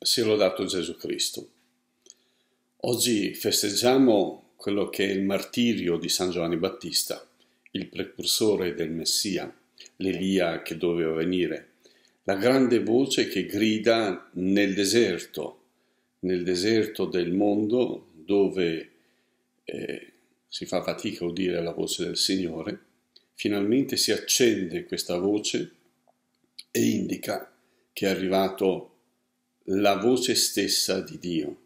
sia lodato Gesù Cristo. Oggi festeggiamo quello che è il martirio di San Giovanni Battista, il precursore del Messia, l'Elia che doveva venire, la grande voce che grida nel deserto, nel deserto del mondo dove eh, si fa fatica a udire la voce del Signore, finalmente si accende questa voce e indica che è arrivato la voce stessa di Dio.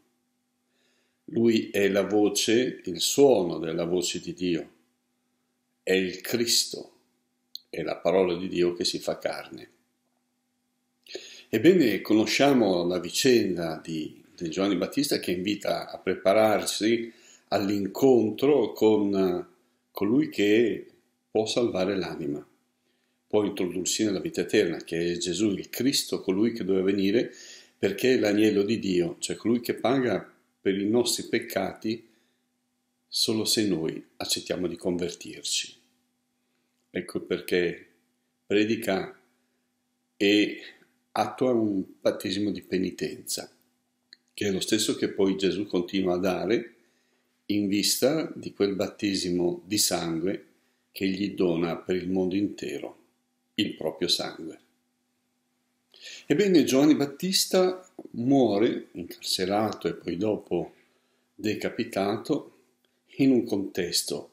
Lui è la voce, il suono della voce di Dio, è il Cristo, è la parola di Dio che si fa carne. Ebbene, conosciamo la vicenda di, di Giovanni Battista che invita a prepararsi all'incontro con colui che può salvare l'anima, può introdursi nella vita eterna, che è Gesù, il Cristo, colui che doveva venire perché l'agnello di Dio, cioè colui che paga per i nostri peccati, solo se noi accettiamo di convertirci. Ecco perché predica e attua un battesimo di penitenza, che è lo stesso che poi Gesù continua a dare in vista di quel battesimo di sangue che gli dona per il mondo intero, il proprio sangue. Ebbene, Giovanni Battista muore incarcerato e poi dopo decapitato in un contesto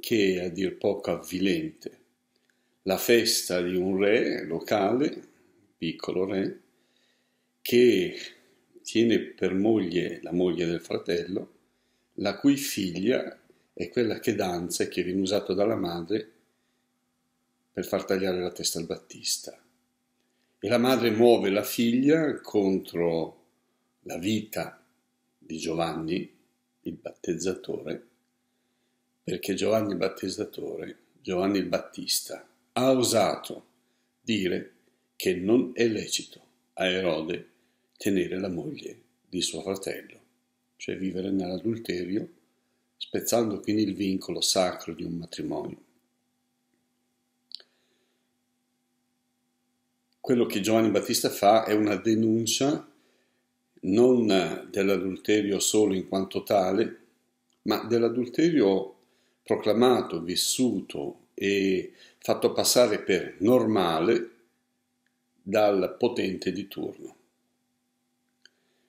che è a dir poco avvilente. La festa di un re locale, piccolo re, che tiene per moglie la moglie del fratello, la cui figlia è quella che danza e che viene usata dalla madre per far tagliare la testa al Battista. E la madre muove la figlia contro la vita di Giovanni, il battezzatore, perché Giovanni il battezzatore, Giovanni il Battista, ha osato dire che non è lecito a Erode tenere la moglie di suo fratello, cioè vivere nell'adulterio, spezzando quindi il vincolo sacro di un matrimonio. quello che Giovanni Battista fa è una denuncia non dell'adulterio solo in quanto tale, ma dell'adulterio proclamato, vissuto e fatto passare per normale dal potente di turno.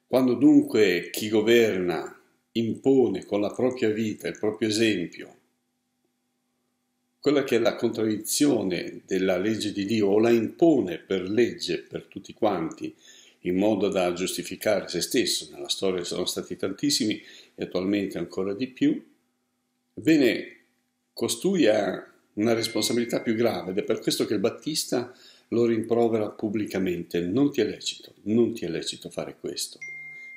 Quando dunque chi governa impone con la propria vita, il proprio esempio, quella che è la contraddizione della legge di Dio o la impone per legge per tutti quanti in modo da giustificare se stesso, nella storia sono stati tantissimi e attualmente ancora di più, bene, costui ha una responsabilità più grave ed è per questo che il Battista lo rimprovera pubblicamente, non ti è lecito, non ti è lecito fare questo,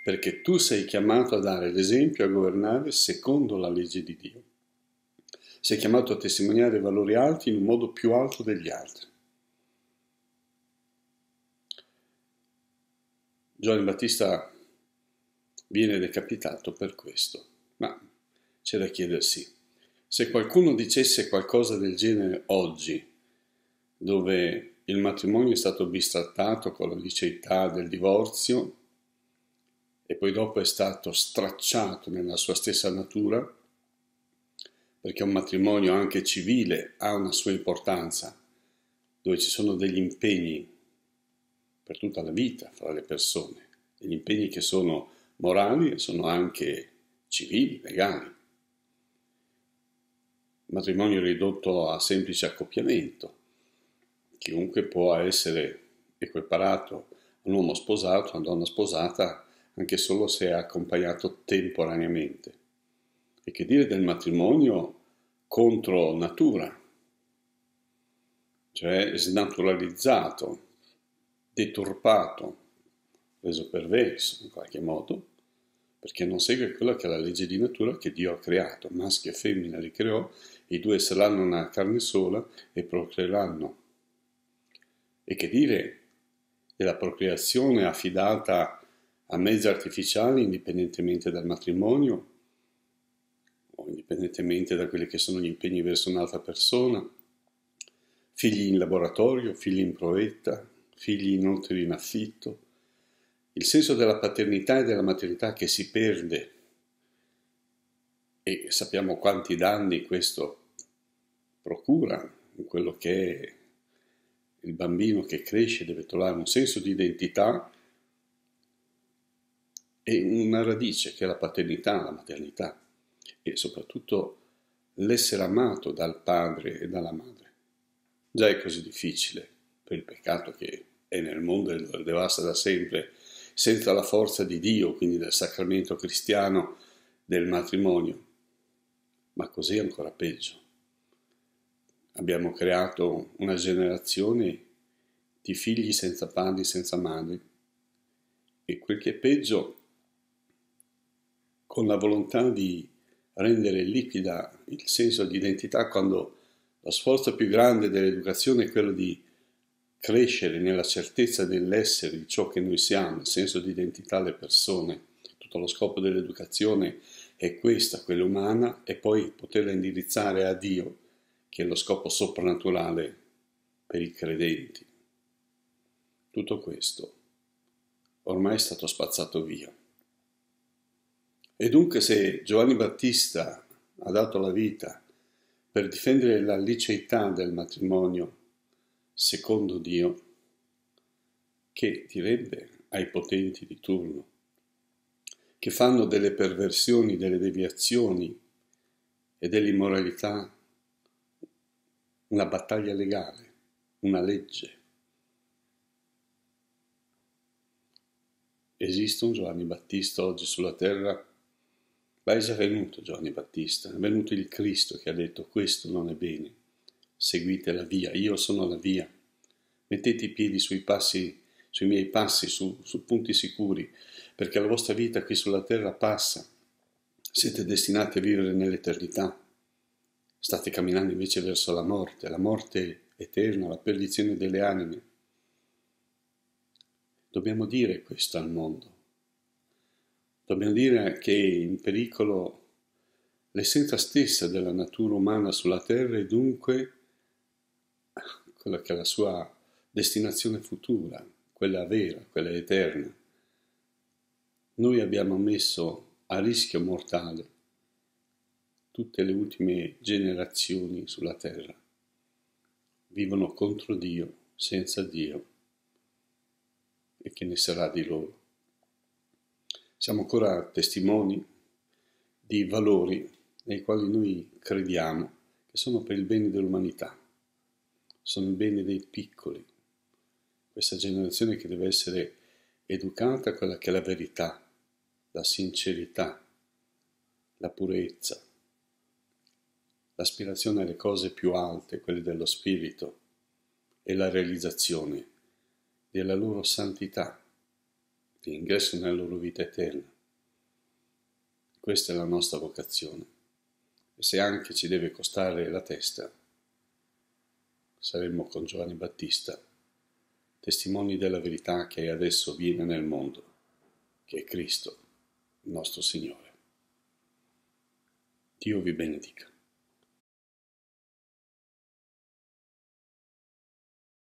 perché tu sei chiamato a dare l'esempio, a governare secondo la legge di Dio si è chiamato a testimoniare valori alti in un modo più alto degli altri. Giovanni Battista viene decapitato per questo, ma c'è da chiedersi, se qualcuno dicesse qualcosa del genere oggi, dove il matrimonio è stato bistrattato con la liceità del divorzio e poi dopo è stato stracciato nella sua stessa natura, perché un matrimonio anche civile ha una sua importanza, dove ci sono degli impegni per tutta la vita fra le persone, degli impegni che sono morali e sono anche civili, legali. Il matrimonio ridotto a semplice accoppiamento, chiunque può essere equiparato a un uomo sposato, a una donna sposata, anche solo se è accompagnato temporaneamente. E che dire del matrimonio contro natura, cioè snaturalizzato, deturpato, preso perverso in qualche modo, perché non segue quella che è la legge di natura che Dio ha creato. Maschio e femmina li creò, i due saranno una carne sola e procreeranno. E che dire della procreazione affidata a mezzi artificiali indipendentemente dal matrimonio o indipendentemente da quelli che sono gli impegni verso un'altra persona, figli in laboratorio, figli in provetta, figli inoltre in affitto, il senso della paternità e della maternità che si perde e sappiamo quanti danni questo procura in quello che è il bambino che cresce deve trovare un senso di identità e una radice che è la paternità, la maternità e soprattutto l'essere amato dal padre e dalla madre. Già è così difficile per il peccato che è nel mondo e lo devasta da sempre, senza la forza di Dio, quindi del sacramento cristiano del matrimonio. Ma così è ancora peggio. Abbiamo creato una generazione di figli senza padri, senza madri. E quel che è peggio, con la volontà di rendere liquida il senso di identità quando lo sforzo più grande dell'educazione è quello di crescere nella certezza dell'essere di ciò che noi siamo, il senso di identità delle persone. Tutto lo scopo dell'educazione è questa, quella umana, e poi poterla indirizzare a Dio, che è lo scopo soprannaturale per i credenti. Tutto questo ormai è stato spazzato via. E dunque se Giovanni Battista ha dato la vita per difendere la liceità del matrimonio secondo Dio, che direbbe ai potenti di turno, che fanno delle perversioni, delle deviazioni e dell'immoralità una battaglia legale, una legge. Esiste un Giovanni Battista oggi sulla terra ma è già venuto Giovanni Battista, è venuto il Cristo che ha detto questo non è bene. Seguite la via, io sono la via. Mettete i piedi sui, passi, sui miei passi, su, su punti sicuri, perché la vostra vita qui sulla terra passa. Siete destinati a vivere nell'eternità. State camminando invece verso la morte, la morte eterna, la perdizione delle anime. Dobbiamo dire questo al mondo. Dobbiamo dire che è in pericolo l'essenza stessa della natura umana sulla Terra e dunque quella che è la sua destinazione futura, quella vera, quella eterna. Noi abbiamo messo a rischio mortale tutte le ultime generazioni sulla terra. Vivono contro Dio, senza Dio. E che ne sarà di loro? Siamo ancora testimoni di valori nei quali noi crediamo che sono per il bene dell'umanità, sono il bene dei piccoli. Questa generazione che deve essere educata a quella che è la verità, la sincerità, la purezza, l'aspirazione alle cose più alte, quelle dello spirito, e la realizzazione della loro santità che ingressano nella loro vita eterna. Questa è la nostra vocazione. E se anche ci deve costare la testa, saremmo con Giovanni Battista, testimoni della verità che adesso viene nel mondo, che è Cristo, il nostro Signore. Dio vi benedica.